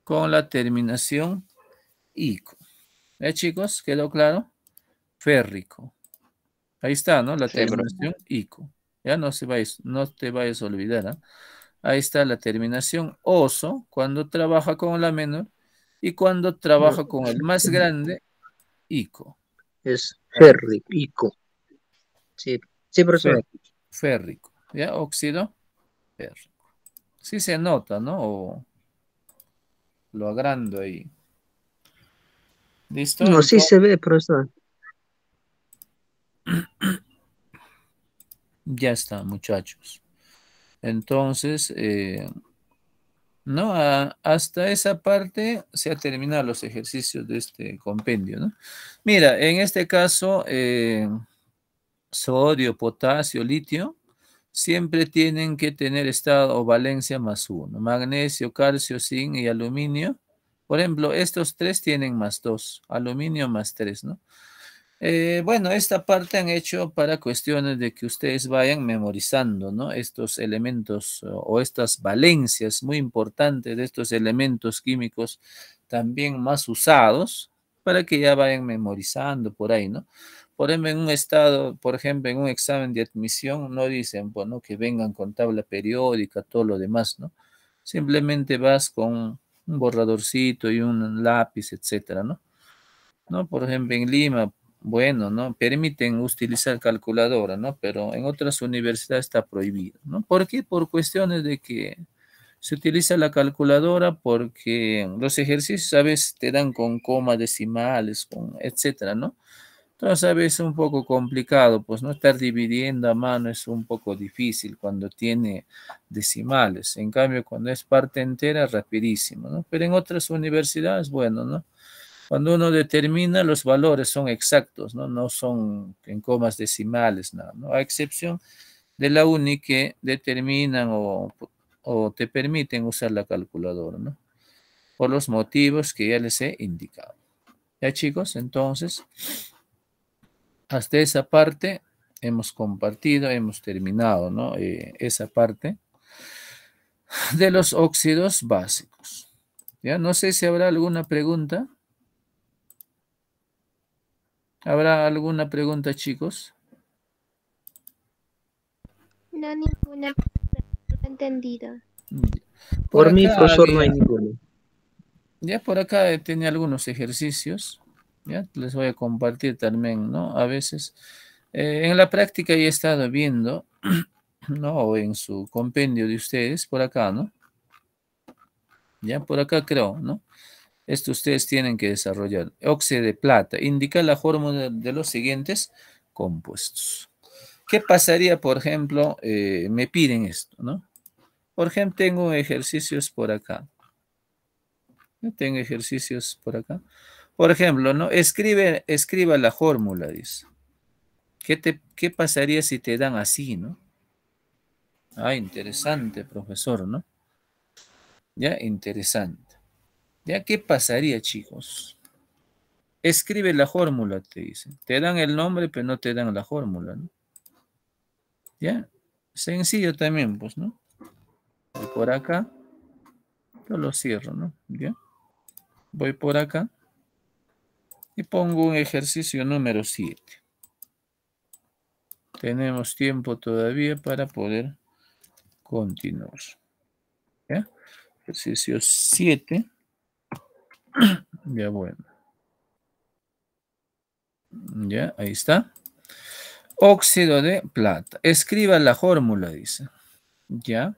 Speaker 1: con la terminación ico. ¿Eh, chicos? ¿Quedó claro? férrico. Ahí está, ¿no? La terminación ICO. Ya no, se vais, no te vayas a olvidar. ¿ah? Ahí está la terminación oso cuando trabaja con la menor y cuando trabaja con el más grande, ICO. Es férrico, ICO. Sí, sí profesor. Férrico, ¿ya? Óxido férrico. Sí se nota, ¿no? lo agrando ahí. ¿Listo? No, sí se ve, profesor. <clears throat> ya está, muchachos. Entonces, eh, no, hasta esa parte se han terminado los ejercicios de este compendio, ¿no? Mira, en este caso, eh, sodio, potasio, litio, siempre tienen que tener estado o valencia más uno. Magnesio, calcio, zinc y aluminio. Por ejemplo, estos tres tienen más dos, aluminio más tres, ¿no? Eh, bueno, esta parte han hecho para cuestiones de que ustedes vayan memorizando, ¿no? Estos elementos o estas valencias muy importantes de estos elementos químicos también más usados para que ya vayan memorizando por ahí, ¿no? Por ejemplo, en un estado, por ejemplo, en un examen de admisión, no dicen, bueno, que vengan con tabla periódica, todo lo demás, ¿no? Simplemente vas con un borradorcito y un lápiz, etcétera, ¿no? ¿No? Por ejemplo, en Lima, bueno, ¿no? Permiten utilizar calculadora, ¿no? Pero en otras universidades está prohibido, ¿no? ¿Por qué? Por cuestiones de que se utiliza la calculadora porque los ejercicios a veces te dan con coma, decimales, con etcétera, ¿no? Entonces a veces es un poco complicado, pues no estar dividiendo a mano es un poco difícil cuando tiene decimales. En cambio, cuando es parte entera, rapidísimo, ¿no? Pero en otras universidades, bueno, ¿no? Cuando uno determina, los valores son exactos, no, no son en comas decimales, nada, ¿no? a excepción de la única que determinan o, te permiten usar la calculadora, ¿no? por los motivos que ya les he indicado. Ya chicos, entonces, hasta esa parte hemos compartido, hemos terminado ¿no? Eh, esa parte de los óxidos básicos. Ya no sé si habrá alguna pregunta. ¿Habrá alguna pregunta, chicos? No, ninguna. No entendido.
Speaker 2: Por, mí, mi profesor, no hay
Speaker 1: ninguno. Ya por acá tenía algunos ejercicios. Ya les voy a compartir también, ¿no? A veces eh, en la práctica he estado viendo, <clears throat> ¿no? O en su compendio de ustedes, por acá, ¿no? Ya por acá creo, ¿no? Esto ustedes tienen que desarrollar. Óxido de plata. Indica la fórmula de los siguientes compuestos. ¿Qué pasaría, por ejemplo, eh, me piden esto, ¿no? Por ejemplo, tengo ejercicios por acá. Yo tengo ejercicios por acá. Por ejemplo, ¿no? Escribe, escriba la fórmula, dice. ¿Qué, te, ¿Qué pasaría si te dan así, no? Ah, interesante, profesor, ¿no? Ya, interesante. ¿Ya qué pasaría, chicos? Escribe la fórmula, te dicen. Te dan el nombre, pero no te dan la fórmula, ¿no? ¿Ya? Sencillo también, pues, ¿no? por acá. Yo lo cierro, ¿no? ¿Ya? Voy por acá. Y pongo un ejercicio número 7. Tenemos tiempo todavía para poder continuar. ¿Ya? Ejercicio 7. Ya bueno. Ya, ahí está. Óxido de plata. Escriba la fórmula, dice. Ya.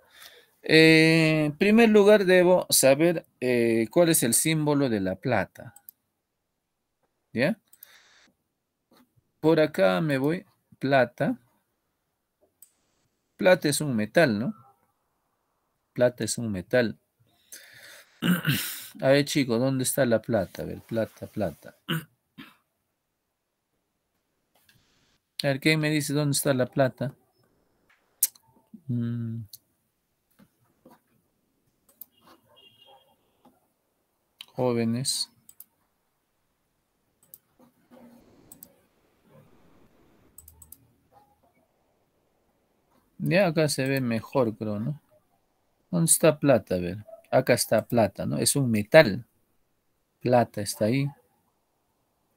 Speaker 1: Eh, en primer lugar, debo saber eh, cuál es el símbolo de la plata. ¿Ya? Por acá me voy. Plata. Plata es un metal, ¿no? Plata es un metal. <clears throat> A ver, chicos, ¿dónde está la plata? A ver, plata, plata. A ver, ¿quién me dice dónde está la plata? Mm. Jóvenes. Ya acá se ve mejor, creo, ¿no? ¿Dónde está plata? A ver. Acá está plata, ¿no? Es un metal. Plata está ahí.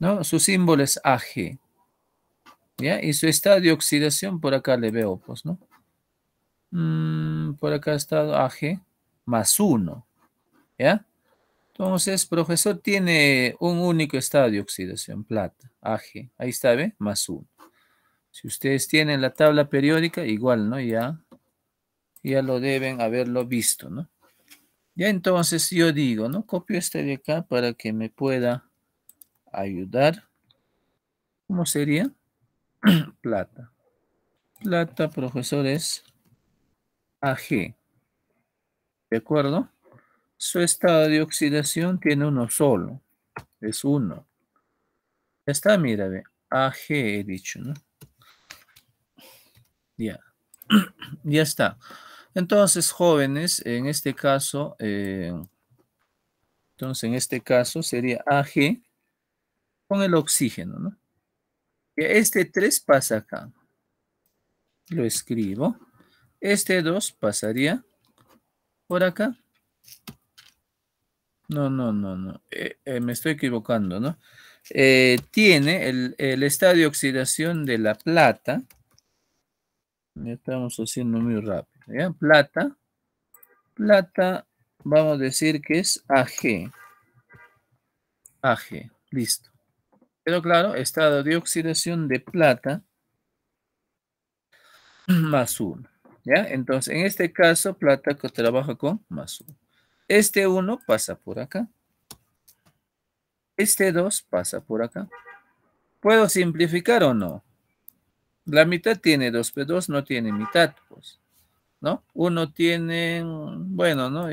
Speaker 1: ¿No? Su símbolo es AG. ¿Ya? Y su estado de oxidación por acá le veo, pues, ¿no? Mm, por acá estado AG más 1. ¿Ya? Entonces, profesor tiene un único estado de oxidación, plata, AG. Ahí está, ¿ve? Más 1. Si ustedes tienen la tabla periódica, igual, ¿no? Ya, ya lo deben haberlo visto, ¿no? Ya entonces yo digo, ¿no? Copio este de acá para que me pueda ayudar. ¿Cómo sería? <clears throat> Plata. Plata, profesor, es AG. ¿De acuerdo? Su estado de oxidación tiene uno solo. Es uno. Ya está, mira, AG he dicho, ¿no? Ya. <clears throat> ya está. Entonces, jóvenes, en este caso, eh, entonces en este caso sería AG con el oxígeno, ¿no? Este 3 pasa acá. Lo escribo. Este 2 pasaría por acá. No, no, no, no. Eh, eh, me estoy equivocando, ¿no? tiene el, estado de oxidación de la plata. Ya estamos haciendo muy rápido. Plata. Plata, vamos a decir que es AG. AG, listo. Pero claro, estado de oxidación de plata más 1. ¿Ya? Entonces, en este caso, plata que trabaja con más 1. Este 1 pasa por acá. Este 2 pasa por acá. ¿Puedo simplificar o no? La mitad tiene 2, pero 2 no tiene mitad, pues. ¿no? Uno tiene, bueno, ¿no?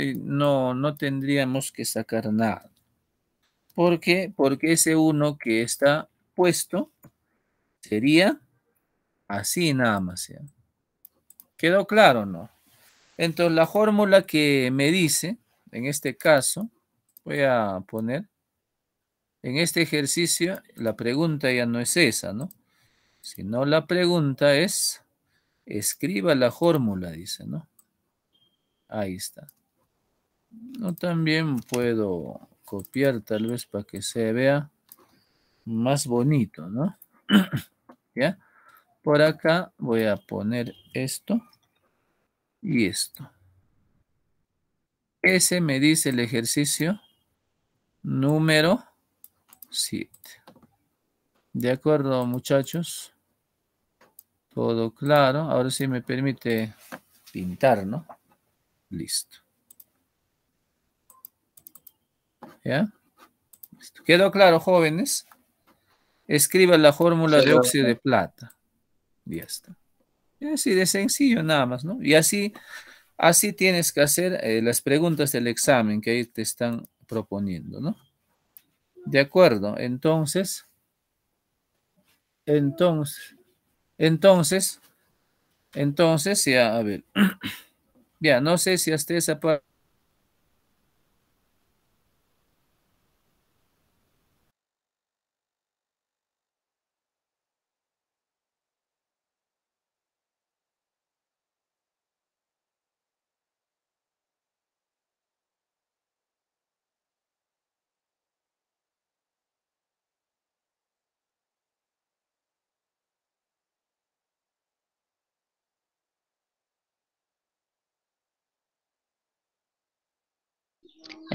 Speaker 1: no, tendríamos que sacar nada. ¿Por qué? Porque ese uno que está puesto sería así nada más. ¿ya? ¿Quedó claro no? Entonces la fórmula que me dice, en este caso, voy a poner, en este ejercicio la pregunta ya no es esa, ¿no? Sino la pregunta es Escriba la fórmula, dice, ¿no? Ahí está. No, también puedo copiar tal vez para que se vea más bonito, ¿no? <clears throat> ¿Ya? Por acá voy a poner esto y esto. Ese me dice el ejercicio número 7. ¿De acuerdo, muchachos? Todo claro. Ahora sí me permite pintar, ¿no? Listo. ¿Ya? ¿Quedó claro, jóvenes? Escriba la fórmula de óxido de plata. Ya está. Es así de sencillo nada más, ¿no? Y así, así tienes que hacer eh, las preguntas del examen que ahí te están proponiendo, ¿no? De acuerdo, entonces, entonces, entonces, entonces, ya, a ver. <clears throat> ya, no sé si hasta esa parte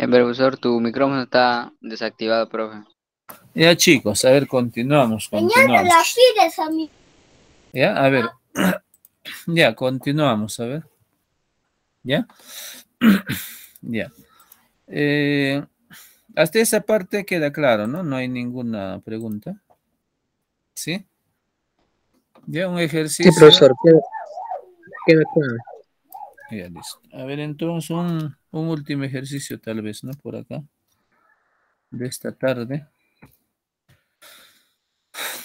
Speaker 1: Eh, profesor, tu micrófono está desactivado, profe. Ya, chicos, a ver, continuamos. continuamos. Las Ya, a ver. <clears throat> Ya, continuamos, a ver. Ya. <clears throat> ya. Eh, hasta esa parte queda claro, ¿no? No hay ninguna pregunta. ¿Sí? Ya, un ejercicio. Sí, profesor, queda claro. Ya, listo. A ver, entonces, un un último ejercicio tal vez, ¿no? Por acá. De esta tarde.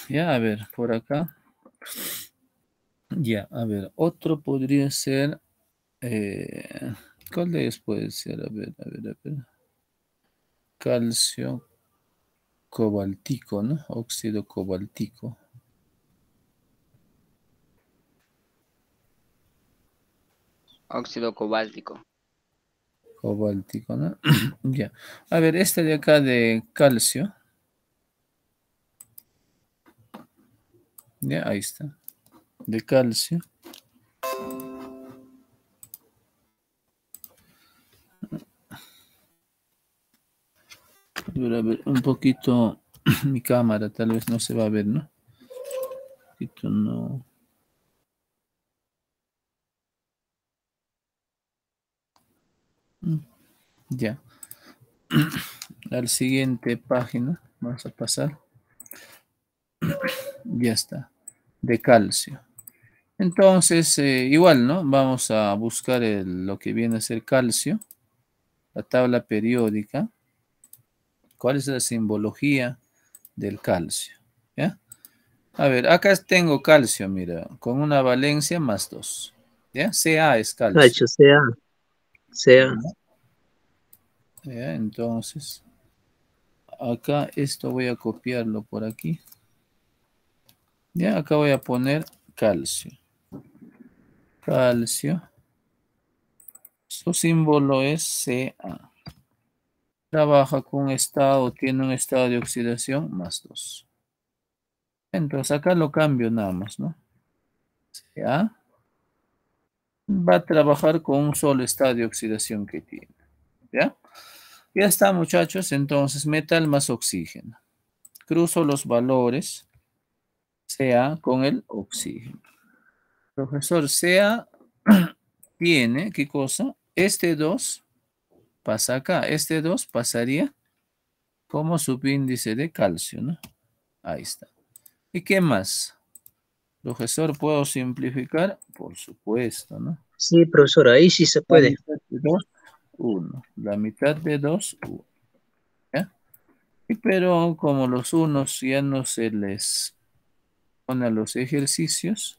Speaker 1: Ya, a ver, por acá. Ya, a ver, otro podría ser... Eh, ¿Cuál de ellos puede ser? A ver, a ver, a ver. Calcio cobaltico, ¿no? Óxido cobaltico. Óxido cobáltico báltico, ¿no? <clears throat> ya. A ver, este de acá de calcio. Ya, ahí está. De calcio. A ver, un poquito <clears throat> mi cámara, tal vez no se va a ver, ¿no? Un poquito no. Ya. <clears throat> Al la siguiente página vamos a pasar. <clears throat> Ya está. De calcio. Entonces, eh, igual, ¿no? Vamos a buscar lo que viene a ser calcio. La tabla periódica. ¿Cuál es la simbología del calcio? ¿Ya? A ver, acá tengo calcio, mira, con una valencia más dos. ¿Ya? CA es calcio. hecho, CA sea. Eh, entonces, acá esto voy a copiarlo por aquí. Ya, acá voy a poner calcio. Calcio. Su símbolo es Ca. Trabaja con estado, tiene un estado de oxidación más 2. Entonces acá lo cambio nada más, ¿no? Ca va a trabajar con un solo estado de oxidación que tiene. ¿Ya? Ya está, muchachos. Entonces, metal más oxígeno. Cruzo los valores CA con el oxígeno. Profesor, CA <clears throat> tiene, ¿qué cosa? Este 2 pasa acá. Este 2 pasaría como subíndice de calcio, ¿no? Ahí está. ¿Y qué más? Profesor, ¿puedo simplificar? Por supuesto, ¿no? Sí, profesor, ahí sí se puede. La mitad de 1. La mitad de dos, uno. Pero como los unos ya no se les pone a los ejercicios,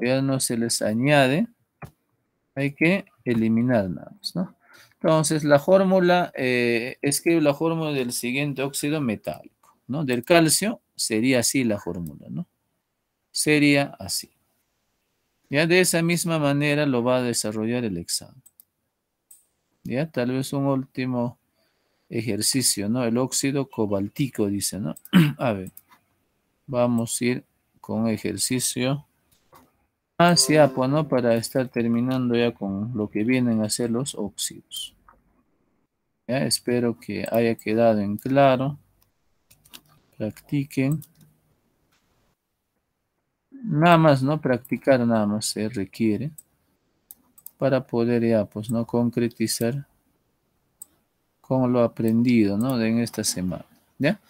Speaker 1: ya no se les añade, hay que eliminar nada ¿no? Entonces, la fórmula, eh, escribe la fórmula del siguiente óxido metálico, ¿no? Del calcio sería así la fórmula, ¿no? sería así. Ya de esa misma manera lo va a desarrollar el examen. Ya tal vez un último ejercicio, ¿no? El óxido cobaltico, dice, ¿no? <clears throat> a ver, vamos a ir con ejercicio hacia, ah, pues, ¿no? Para estar terminando ya con lo que vienen a ser los óxidos. Ya, espero que haya quedado en claro. Practiquen. Nada más, ¿no? Practicar nada más se requiere para poder ya, pues, ¿no? Concretizar con lo aprendido, ¿no? en esta semana, ¿ya?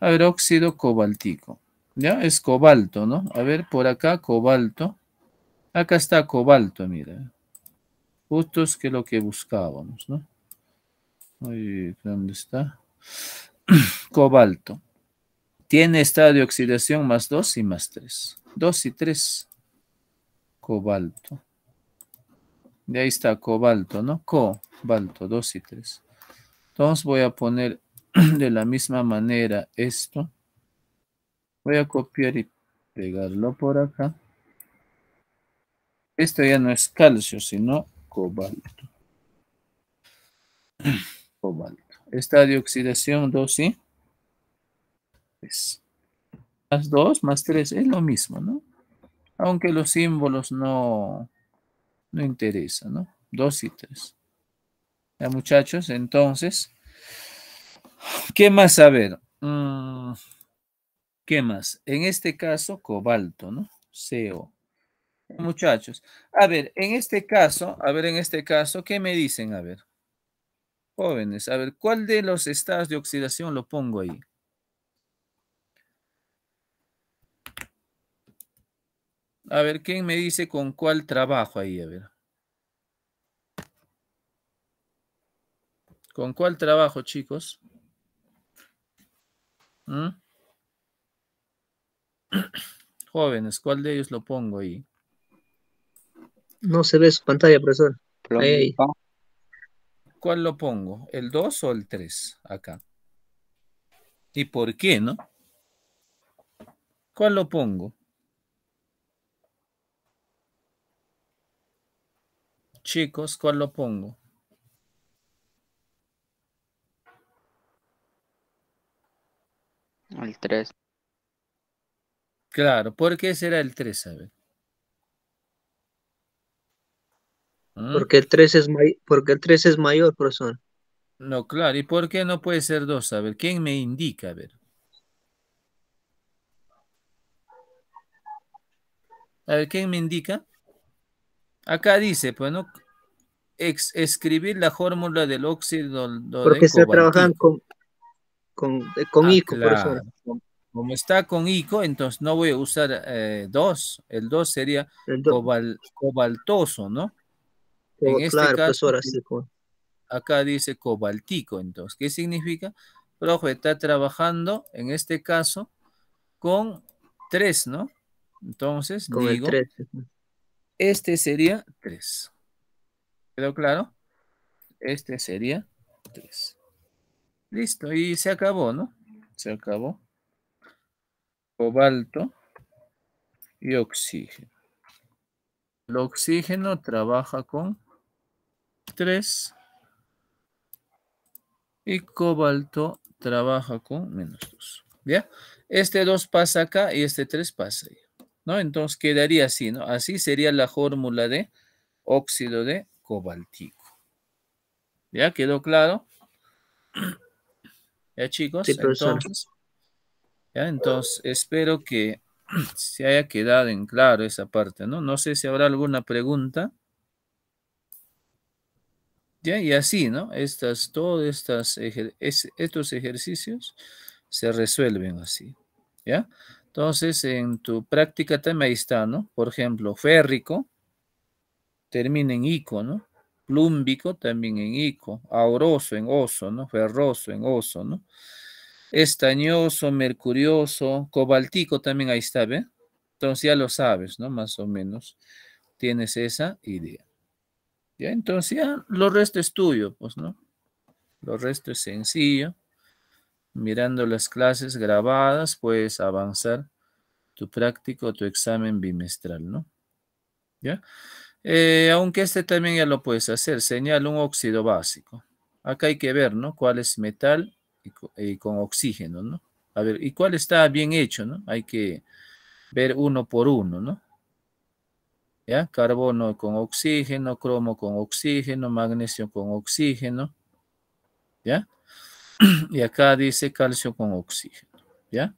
Speaker 1: A ver, óxido cobaltico, ¿ya? Es cobalto, ¿no? A ver, por acá, cobalto. Acá está cobalto, mira. Justo es que lo que buscábamos, ¿no? ¿dónde está? <clears throat> cobalto. Tiene estado de oxidación más 2 y más 3. 2 y 3. Cobalto. De ahí está cobalto, ¿no? Cobalto, 2 y 3. Entonces voy a poner <clears throat> de la misma manera esto. Voy a copiar y pegarlo por acá. Esto ya no es calcio, sino cobalto. <clears throat> Cobalto. Esta de oxidación 2 y 3 más 2 más 3 es lo mismo, ¿no? Aunque los símbolos no, no interesan, ¿no? 2 y 3. Ya, muchachos, entonces, ¿qué más a ver mm, ¿Qué más? En este caso, cobalto, ¿no? CO. Muchachos, a ver, en este caso, a ver, en este caso, ¿qué me dicen? A ver, jóvenes, a ver, ¿cuál de los estados de oxidación lo pongo ahí? A ver, ¿quién me dice con cuál trabajo ahí? A ver. ¿Con cuál trabajo, chicos? ¿Mm? <clears throat> Jóvenes, ¿cuál de ellos lo pongo ahí? No se ve su pantalla, profesor. ¿Cuál lo pongo? ¿El 2 o el 3? Acá. ¿Y por qué, no? ¿Cuál lo pongo? chicos, ¿cuál lo pongo? El 3. Claro, ¿por qué será el 3? A ver. ¿Mm? Porque el 3 es, porque el 3 es mayor, profesor. No, claro. ¿Y por qué no puede ser 2? A ver, ¿quién me indica? A ver. A ver, ¿quién me indica? Acá dice, pues, ¿no? escribir la fórmula del óxido. Porque está trabajando con, con, eh, ah, ICO, por eso. Como está con ICO, entonces no voy a usar 2. Eh, el 2 sería cobaltoso, ¿no? en este pues, caso, pues. acá dice cobaltico, entonces, ¿qué significa? Profe está trabajando, en este caso, con 3, ¿no? Entonces, con digo, pues. Este sería 3. ¿Quedó claro? Este sería 3. Listo, y se acabó, ¿no? Se acabó. Cobalto y oxígeno. El oxígeno trabaja con 3 y cobalto trabaja con menos 2. ¿Ya? Este 2 pasa acá y este 3 pasa ahí. ¿no? Entonces quedaría así, ¿no? Así sería la fórmula de óxido de cobaltico. ¿Ya quedó claro? <clears throat> ¿Ya chicos? entonces, ya, entonces espero que <clears throat> se haya quedado en claro esa parte, ¿no? No sé si habrá alguna pregunta. Ya, y así, ¿no? Estas, todos estos ejercicios se resuelven así, ¿ya? Entonces, en tu práctica también ahí está, ¿no? Por ejemplo, férrico termina en ico, ¿no? Plúmbico también en ico, auroso en oso, ¿no? Ferroso en oso, ¿no? Estañoso, mercurioso, cobaltico también ahí está, ¿ve? Entonces ya lo sabes, ¿no? Más o menos tienes esa idea. ¿Ya? Entonces ya lo resto es tuyo, pues, ¿no? Lo resto es sencillo mirando las clases grabadas, puedes avanzar tu práctico tu examen bimestral, ¿no? ¿Ya? Eh, aunque este también ya lo puedes hacer, señala un óxido básico. Acá hay que ver, ¿no? Cuál es metal y, y con oxígeno, ¿no? A ver, y cuál está bien hecho, ¿no? Hay que ver uno por uno, ¿no? ¿Ya? Carbono con oxígeno, cromo con oxígeno, magnesio con oxígeno, ¿ya? <clears throat> y acá dice calcio con oxígeno, ¿ya?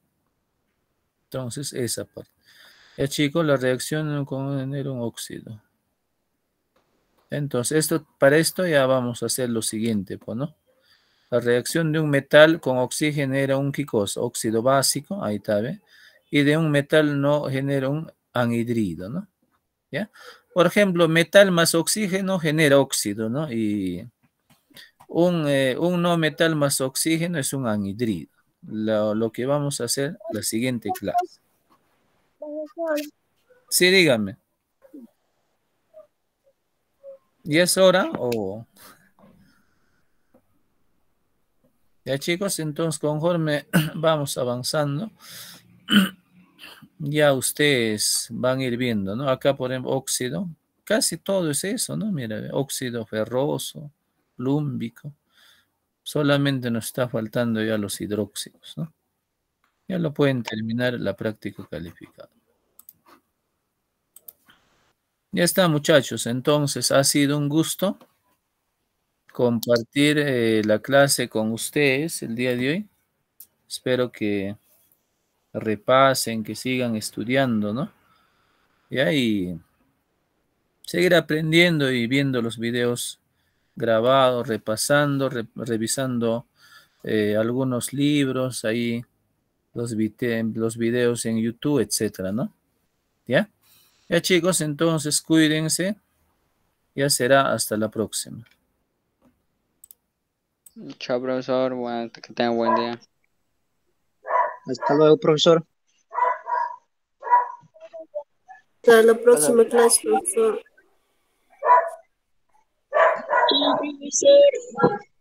Speaker 1: Entonces, esa parte. Ya chicos, la reacción con un óxido. Entonces, esto, para esto ya vamos a hacer lo siguiente, pues, ¿no? La reacción de un metal con oxígeno genera un quicos, óxido básico, ahí está, ¿ve? Y de un metal no genera un anhidrido, ¿no? ¿Ya? Por ejemplo, metal más oxígeno genera óxido, ¿no? Y eh, un, no metal más oxígeno es un anhidrido. Lo, que vamos a hacer la siguiente clase. Sí, dígame. ¿Y es hora o...? Ya chicos, entonces conforme <clears throat> vamos avanzando, <clears throat> ya ustedes van a ir viendo, ¿no? Acá por ejemplo, óxido, casi todo es eso, ¿no? Mira, óxido ferroso, lúmbico Solamente nos está faltando ya los hidróxidos ¿no? Ya lo pueden terminar la práctica calificada. Ya está, muchachos. Entonces, ha sido un gusto compartir eh, la clase con ustedes el día de hoy. Espero que repasen, que sigan estudiando, ¿no? Y ahí seguir aprendiendo y viendo los videos grabado, repasando, revisando eh, algunos libros, ahí los, los videos en YouTube, etcétera, ¿no? ¿Ya? Ya chicos, entonces cuídense. Ya será hasta la próxima. Chao, profesor. Bueno, que tengan buen día. Hasta luego, profesor. Hasta la próxima clase, profesor. appreciate